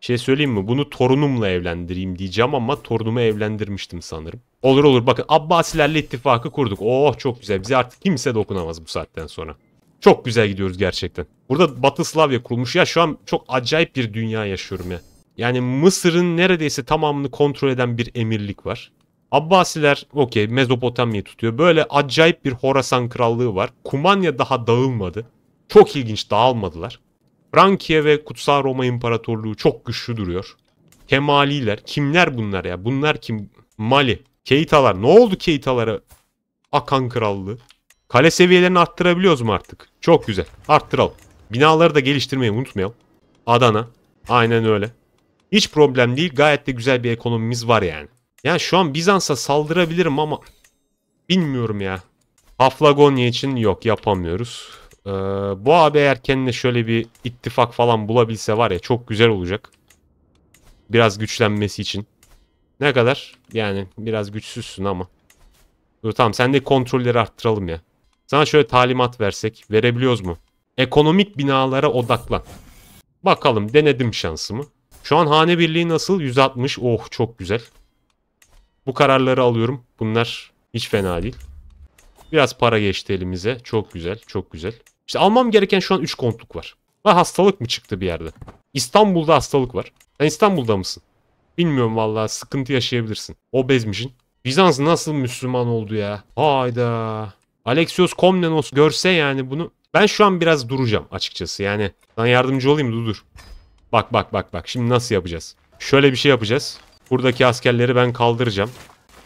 Şey söyleyeyim mi? Bunu torunumla evlendireyim diyeceğim ama torunumu evlendirmiştim sanırım. Olur olur bakın Abbasilerle ittifakı kurduk. Oh çok güzel. Bize artık kimse dokunamaz bu saatten sonra. Çok güzel gidiyoruz gerçekten. Burada Batı Slavya kurulmuş. Ya şu an çok acayip bir dünya yaşıyorum ya. Yani Mısır'ın neredeyse tamamını kontrol eden bir emirlik var. Abbasiler okey Mezopotamya tutuyor. Böyle acayip bir Horasan krallığı var. Kumanya daha dağılmadı. Çok ilginç dağılmadılar. Frankiye ve Kutsal Roma İmparatorluğu çok güçlü duruyor. Kemaliler. Kimler bunlar ya? Bunlar kim? Mali. Keitalar. Ne oldu Keitalara? Akan Krallığı. Kale seviyelerini arttırabiliyoruz mu artık? Çok güzel. Arttıralım. Binaları da geliştirmeyi unutmayalım. Adana. Aynen öyle. Hiç problem değil. Gayet de güzel bir ekonomimiz var yani. Yani şu an Bizans'a saldırabilirim ama bilmiyorum ya. Aflagonya için yok yapamıyoruz. Ee, bu abi eğer kendine şöyle bir ittifak falan bulabilse var ya çok güzel olacak. Biraz güçlenmesi için. Ne kadar? Yani biraz güçsüzsün ama. Dur tamam sen de kontrolleri arttıralım ya. Sana şöyle talimat versek. Verebiliyoruz mu? Ekonomik binalara odaklan. Bakalım denedim şansımı. Şu an hane birliği nasıl? 160. Oh çok güzel. Bu kararları alıyorum. Bunlar hiç fena değil. Biraz para geçti elimize. Çok güzel. Çok güzel. İşte almam gereken şu an 3 kontluk var. Ve hastalık mı çıktı bir yerde? İstanbul'da hastalık var. Sen İstanbul'da mısın? Bilmiyorum vallahi sıkıntı yaşayabilirsin. Obezmişin. Bizans nasıl Müslüman oldu ya? Hayda. Alexios Komnenos görse yani bunu. Ben şu an biraz duracağım açıkçası. Yani sana yardımcı olayım dur dur. Bak bak bak bak. Şimdi nasıl yapacağız? Şöyle bir şey yapacağız. Buradaki askerleri ben kaldıracağım.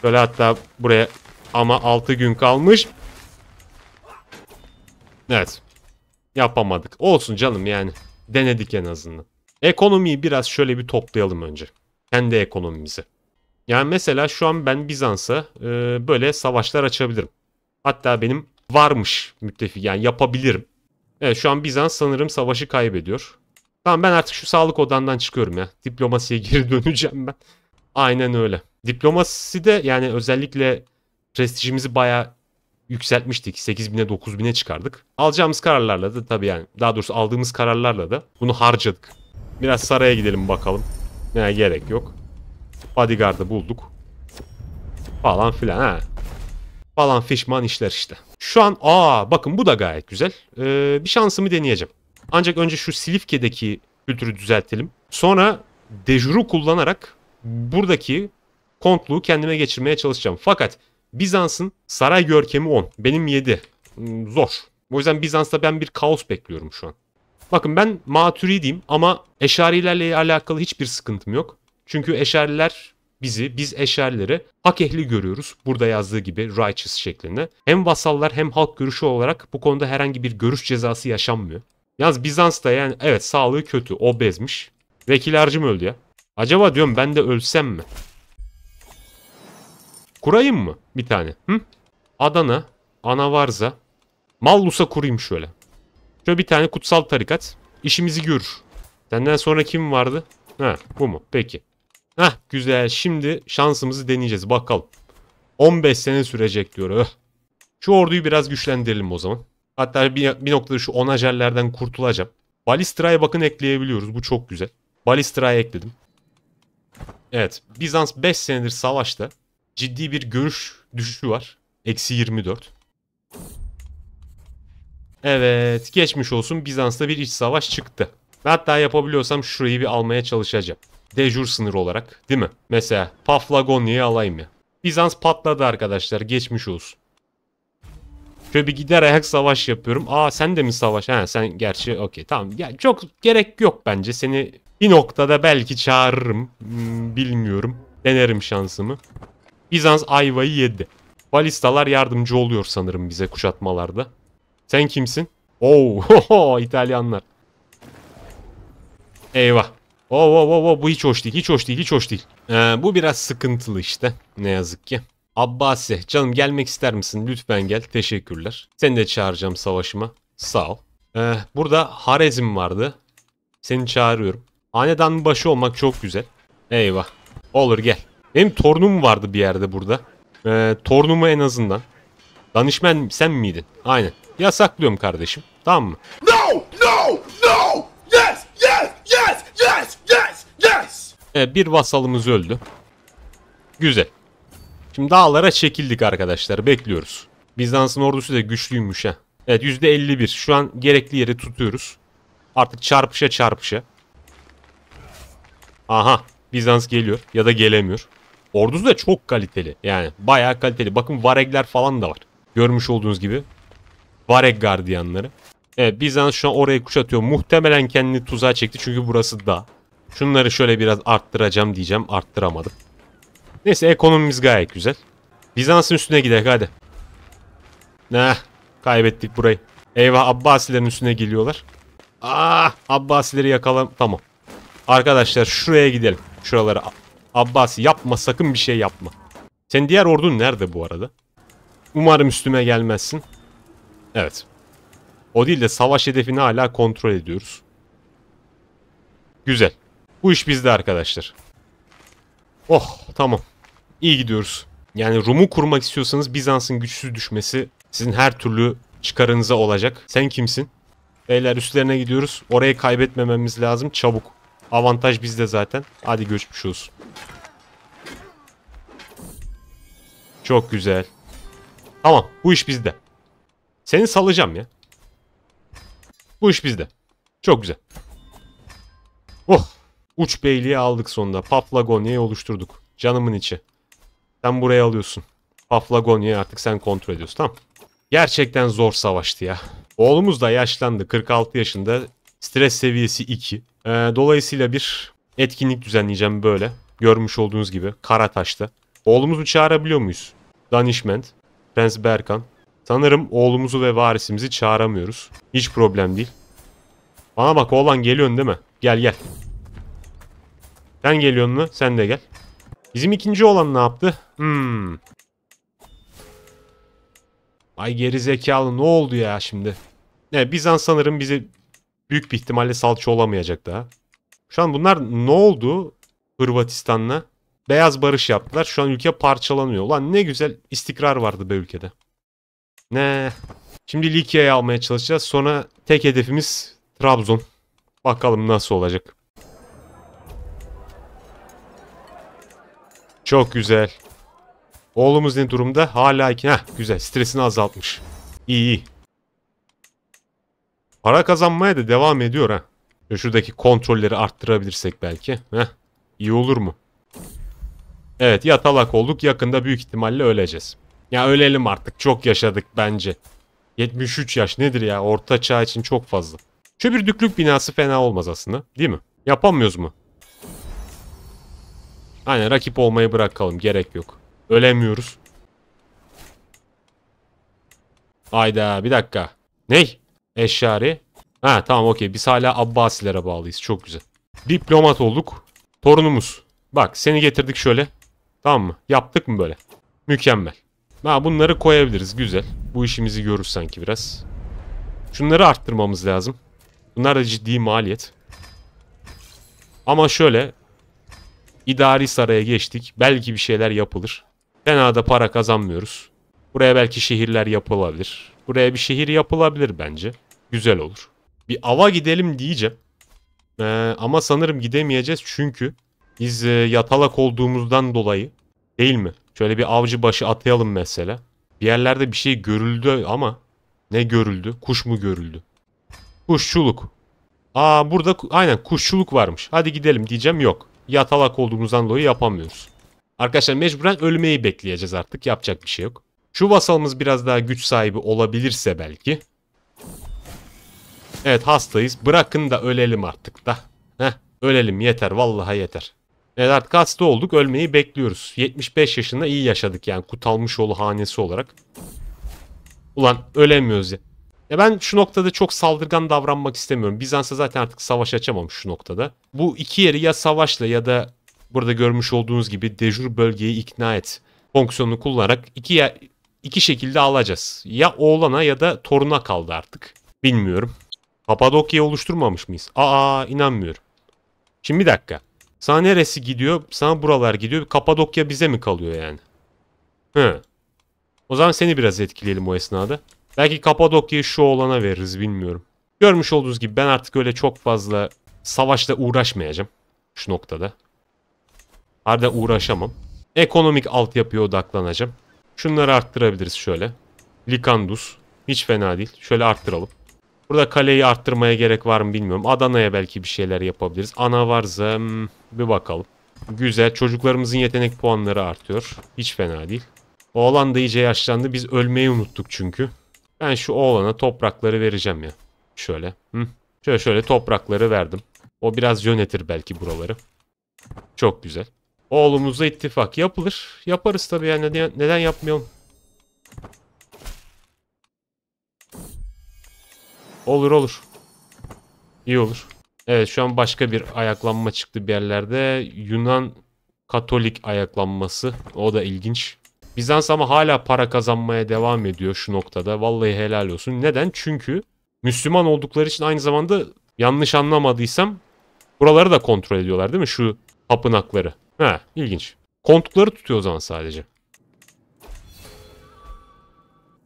Böyle hatta buraya ama 6 gün kalmış. Evet. Yapamadık. Olsun canım yani. Denedik en azından. Ekonomiyi biraz şöyle bir toplayalım önce. Kendi ekonomimizi. Yani mesela şu an ben Bizans'a e, böyle savaşlar açabilirim. Hatta benim varmış müttefik yani yapabilirim. Evet şu an Bizans sanırım savaşı kaybediyor. Tamam ben artık şu sağlık odandan çıkıyorum ya. Diplomasiye geri döneceğim ben. Aynen öyle. Diplomasi de yani özellikle prestijimizi bayağı yükseltmiştik. 8000'e 9000'e çıkardık. Alacağımız kararlarla da tabii yani daha doğrusu aldığımız kararlarla da bunu harcadık. Biraz saraya gidelim bakalım. Ne yani gerek yok. Bodyguard'ı bulduk. Falan filan ha. Falan fişman işler işte. Şu an aa bakın bu da gayet güzel. Ee, bir şansımı deneyeceğim. Ancak önce şu Silifke'deki kültürü düzeltelim. Sonra dejuru kullanarak buradaki kontluğu kendime geçirmeye çalışacağım. Fakat Bizans'ın saray görkemi 10. Benim 7. Hmm, zor. O yüzden Bizans'ta ben bir kaos bekliyorum şu an. Bakın ben Maturidiyim ama Eşarilerle alakalı hiçbir sıkıntım yok. Çünkü Eşariler bizi, biz Eşerleri hak ehli görüyoruz. Burada yazdığı gibi righteous şeklinde. Hem vasallar hem halk görüşü olarak bu konuda herhangi bir görüş cezası yaşanmıyor. Yalnız Bizans'ta yani evet sağlığı kötü, o bezmiş. Vekil harcım öldü ya. Acaba diyorum ben de ölsem mi? Kurayım mı bir tane? Hı? Adana, Anavarza, Mallus'a kurayım şöyle. Şöyle bir tane kutsal tarikat. İşimizi görür. Senden sonra kim vardı? Ha bu mu? Peki. Ha güzel. Şimdi şansımızı deneyeceğiz. Bakalım. 15 sene sürecek diyor. Öh. Şu orduyu biraz güçlendirelim o zaman. Hatta bir, bir noktada şu onajerlerden kurtulacağım. Balistra'ya bakın ekleyebiliyoruz. Bu çok güzel. Balistra'ya ekledim. Evet. Bizans 5 senedir savaşta ciddi bir görüş düşüşü var. Eksi 24. Evet geçmiş olsun Bizans'ta bir iç savaş çıktı. Hatta yapabiliyorsam şurayı bir almaya çalışacağım. Dejur sınır olarak değil mi? Mesela Paflagonya'yı alayım ya. Bizans patladı arkadaşlar geçmiş olsun. Şöyle bir gider ayak savaş yapıyorum. Aa sen de mi savaş? Ha sen gerçi okey tamam. Ya, çok gerek yok bence. Seni bir noktada belki çağırırım. Hmm, bilmiyorum. Denerim şansımı. Bizans ayvayı yedi. Balistalar yardımcı oluyor sanırım bize kuşatmalarda. Sen kimsin? Oo, oh, İtalyanlar. Eyvah. Oo, oh, oo, oh, oo, bu hiç hoş değil, hiç hoş değil, hiç hoş değil. Ee, bu biraz sıkıntılı işte ne yazık ki. Abbasi, canım gelmek ister misin? Lütfen gel, teşekkürler. Seni de çağıracağım savaşıma. Sağ ol. Ee, burada Harezm vardı. Seni çağırıyorum. Hanedan başı olmak çok güzel. Eyvah. Olur gel. Benim tornum vardı bir yerde burada. Ee, tornumu en azından. Danışman sen miydin? Aynen. Yasaklıyorum kardeşim. Tamam mı? No! No! No! Yes! Yes! Yes! Yes! Yes! Yes! Ee, bir vasalımız öldü. Güzel. Şimdi dağlara çekildik arkadaşlar. Bekliyoruz. Bizans'ın ordusu da güçlüymüş ha. Evet %51. Şu an gerekli yeri tutuyoruz. Artık çarpışa çarpışa. Aha. Bizans geliyor ya da gelemiyor. Ordusu da çok kaliteli. Yani bayağı kaliteli. Bakın Varegler falan da var. Görmüş olduğunuz gibi. Vareg gardiyanları. Evet Bizans şu an orayı kuşatıyor. Muhtemelen kendini tuzağa çekti çünkü burası da. Şunları şöyle biraz arttıracağım diyeceğim. Arttıramadım. Neyse ekonomimiz gayet güzel. Bizans'ın üstüne gidelim hadi. ne kaybettik burayı. Eyvah Abbasilerin üstüne geliyorlar. Ah Abbasileri yakalım. Tamam. Arkadaşlar şuraya gidelim. Şuraları Abbasi yapma sakın bir şey yapma. Sen diğer ordun nerede bu arada? Umarım üstüme gelmezsin. Evet. O değil de savaş hedefini hala kontrol ediyoruz. Güzel. Bu iş bizde arkadaşlar. Oh tamam. İyi gidiyoruz. Yani Rum'u kurmak istiyorsanız Bizans'ın güçsüz düşmesi sizin her türlü çıkarınıza olacak. Sen kimsin? Beyler üstlerine gidiyoruz. Orayı kaybetmememiz lazım çabuk. Avantaj bizde zaten. Hadi göçmüş olsun. Çok güzel. Tamam bu iş bizde. Seni salacağım ya. Bu iş bizde. Çok güzel. Oh. Uç beyliği aldık sonunda. Paflagonya'yı oluşturduk. Canımın içi. Sen buraya alıyorsun. Paflagonya'yı artık sen kontrol ediyorsun. Tamam. Gerçekten zor savaştı ya. Oğlumuz da yaşlandı. 46 yaşında. Stres seviyesi 2. Ee, dolayısıyla bir etkinlik düzenleyeceğim böyle. Görmüş olduğunuz gibi Karataş'ta. Oğlumuzu çağırabiliyor muyuz? Danishment, Prens Berkan. Sanırım oğlumuzu ve varisimizi çağıramıyoruz. Hiç problem değil. Bana bak oğlan geliyorsun değil mi? Gel gel. Sen geliyorsun mu? Sen de gel. Bizim ikinci olan ne yaptı? Hmm. Ay geri zekalı ne oldu ya şimdi? Ne Bizans sanırım bizi büyük bir ihtimalle salça olamayacak daha. Şu an bunlar ne oldu Hırvatistan'la? Beyaz barış yaptılar. Şu an ülke parçalanıyor. Ulan ne güzel istikrar vardı be ülkede. Ne? Şimdi Likya'yı almaya çalışacağız. Sonra tek hedefimiz Trabzon. Bakalım nasıl olacak. Çok güzel. Oğlumuz ne durumda? Hala iki. Heh, güzel. Stresini azaltmış. İyi iyi. Para kazanmaya da devam ediyor ha. Şuradaki kontrolleri arttırabilirsek belki. Heh. İyi olur mu? Evet yatalak olduk. Yakında büyük ihtimalle öleceğiz. Ya ölelim artık. Çok yaşadık bence. 73 yaş nedir ya? Orta çağ için çok fazla. Şu bir düklük binası fena olmaz aslında. Değil mi? Yapamıyoruz mu? Aynen rakip olmayı bırakalım. Gerek yok. Ölemiyoruz. Hayda bir dakika. Ney? Eşari. Ha tamam okey. Biz hala Abbasilere bağlıyız. Çok güzel. Diplomat olduk. Torunumuz. Bak seni getirdik şöyle. Tamam mı? Yaptık mı böyle? Mükemmel. Ha bunları koyabiliriz. Güzel. Bu işimizi görür sanki biraz. Şunları arttırmamız lazım. Bunlar da ciddi maliyet. Ama şöyle idari saraya geçtik. Belki bir şeyler yapılır. Fena da para kazanmıyoruz. Buraya belki şehirler yapılabilir. Buraya bir şehir yapılabilir bence güzel olur. Bir ava gidelim diyeceğim. Ee, ama sanırım gidemeyeceğiz çünkü biz e, yatalak olduğumuzdan dolayı değil mi? Şöyle bir avcı başı atayalım mesela. Bir yerlerde bir şey görüldü ama ne görüldü? Kuş mu görüldü? Kuşçuluk. Aa burada aynen kuşçuluk varmış. Hadi gidelim diyeceğim yok. Yatalak olduğumuzdan dolayı yapamıyoruz. Arkadaşlar mecburen ölmeyi bekleyeceğiz artık. Yapacak bir şey yok. Şu vasalımız biraz daha güç sahibi olabilirse belki Evet hastayız. Bırakın da ölelim artık da. Heh, ölelim yeter vallahi yeter. Evet artık hasta olduk ölmeyi bekliyoruz. 75 yaşında iyi yaşadık yani Kutalmışoğlu hanesi olarak. Ulan ölemiyoruz ya. Ya ben şu noktada çok saldırgan davranmak istemiyorum. Bizans'a zaten artık savaş açamamış şu noktada. Bu iki yeri ya savaşla ya da burada görmüş olduğunuz gibi dejur bölgeyi ikna et fonksiyonunu kullanarak iki yer, iki şekilde alacağız. Ya oğlana ya da toruna kaldı artık. Bilmiyorum. Kapadokya oluşturmamış mıyız? Aa inanmıyorum. Şimdi bir dakika. Sana neresi gidiyor? Sana buralar gidiyor. Kapadokya bize mi kalıyor yani? Hı. O zaman seni biraz etkileyelim o esnada. Belki Kapadokya'yı şu olana veririz bilmiyorum. Görmüş olduğunuz gibi ben artık öyle çok fazla savaşla uğraşmayacağım. Şu noktada. Arda uğraşamam. Ekonomik altyapıya odaklanacağım. Şunları arttırabiliriz şöyle. Likandus. Hiç fena değil. Şöyle arttıralım. Burada kaleyi arttırmaya gerek var mı bilmiyorum. Adana'ya belki bir şeyler yapabiliriz. Ana varsa bir bakalım. Güzel. Çocuklarımızın yetenek puanları artıyor. Hiç fena değil. Oğlan da iyice yaşlandı. Biz ölmeyi unuttuk çünkü. Ben şu oğlana toprakları vereceğim ya. Şöyle. Hı. Şöyle şöyle toprakları verdim. O biraz yönetir belki buraları. Çok güzel. Oğlumuzla ittifak yapılır. Yaparız tabii ya. neden, neden yapmayalım. Olur olur. İyi olur. Evet şu an başka bir ayaklanma çıktı bir yerlerde. Yunan Katolik ayaklanması. O da ilginç. Bizans ama hala para kazanmaya devam ediyor şu noktada. Vallahi helal olsun. Neden? Çünkü Müslüman oldukları için aynı zamanda yanlış anlamadıysam buraları da kontrol ediyorlar değil mi? Şu tapınakları. He ilginç. Kontukları tutuyor o zaman sadece.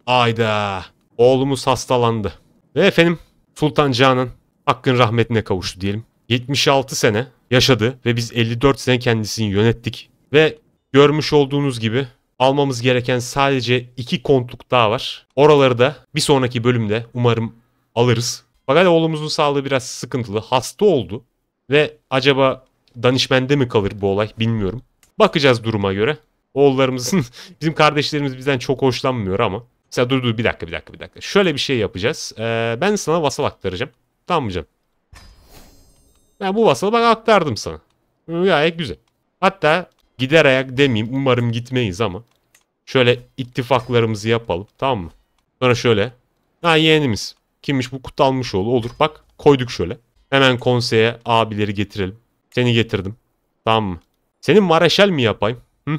Ayda. Oğlumuz hastalandı. Ve efendim Sultan Canan hakkın rahmetine kavuştu diyelim. 76 sene yaşadı ve biz 54 sene kendisini yönettik. Ve görmüş olduğunuz gibi almamız gereken sadece iki kontluk daha var. Oraları da bir sonraki bölümde umarım alırız. Fakat oğlumuzun sağlığı biraz sıkıntılı. Hasta oldu ve acaba danışmende mi kalır bu olay bilmiyorum. Bakacağız duruma göre. Oğullarımızın, bizim kardeşlerimiz bizden çok hoşlanmıyor ama Mesela dur dur bir dakika bir dakika bir dakika. Şöyle bir şey yapacağız. Ee, ben sana vasal aktaracağım. Tamam mı canım? Ben bu vasalı bak aktardım sana. Gayet güzel. Hatta gider ayak demeyeyim. Umarım gitmeyiz ama. Şöyle ittifaklarımızı yapalım. Tamam mı? Sonra şöyle. Ha yeğenimiz. Kimmiş bu Kutalmışoğlu? Olur bak koyduk şöyle. Hemen konseye abileri getirelim. Seni getirdim. Tamam mı? Senin mareşal mi yapayım? Hı?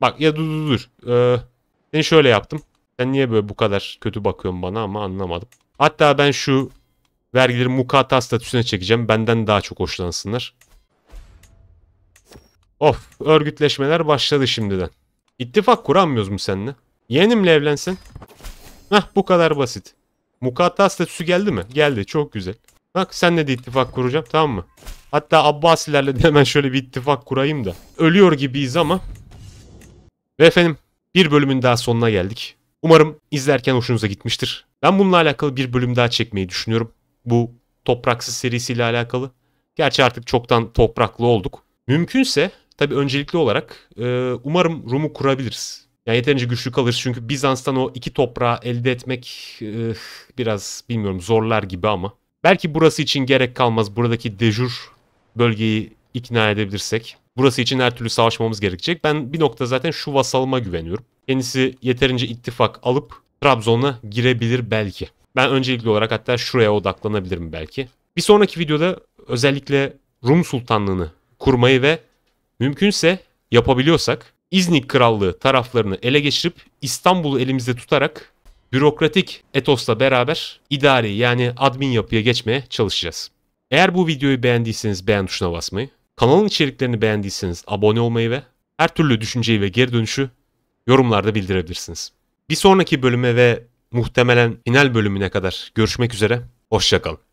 Bak ya dur dur dur. Ee, seni şöyle yaptım. Sen niye böyle bu kadar kötü bakıyorsun bana ama anlamadım. Hatta ben şu vergileri mukata statüsüne çekeceğim. Benden daha çok hoşlansınlar. Of örgütleşmeler başladı şimdiden. İttifak kuramıyoruz mu seninle? Yeğenimle evlensin. Hah bu kadar basit. Mukatta statüsü geldi mi? Geldi çok güzel. Bak senle de ittifak kuracağım tamam mı? Hatta Abbasilerle de hemen şöyle bir ittifak kurayım da. Ölüyor gibiyiz ama. Ve efendim bir bölümün daha sonuna geldik. Umarım izlerken hoşunuza gitmiştir. Ben bununla alakalı bir bölüm daha çekmeyi düşünüyorum. Bu Topraksız serisiyle alakalı. Gerçi artık çoktan topraklı olduk. Mümkünse tabi öncelikli olarak e, umarım Rum'u kurabiliriz. Yani yeterince güçlü kalırız çünkü Bizans'tan o iki toprağı elde etmek e, biraz bilmiyorum zorlar gibi ama. Belki burası için gerek kalmaz buradaki dejur bölgeyi ikna edebilirsek. Burası için her türlü savaşmamız gerekecek. Ben bir nokta zaten şu vasalıma güveniyorum. Kendisi yeterince ittifak alıp Trabzon'a girebilir belki. Ben öncelikli olarak hatta şuraya odaklanabilirim belki. Bir sonraki videoda özellikle Rum Sultanlığını kurmayı ve mümkünse yapabiliyorsak İznik Krallığı taraflarını ele geçirip İstanbul'u elimizde tutarak bürokratik etosla beraber idari yani admin yapıya geçmeye çalışacağız. Eğer bu videoyu beğendiyseniz beğen tuşuna basmayı, Kanalın içeriklerini beğendiyseniz abone olmayı ve her türlü düşünceyi ve geri dönüşü yorumlarda bildirebilirsiniz. Bir sonraki bölüme ve muhtemelen final bölümüne kadar görüşmek üzere. Hoşçakalın.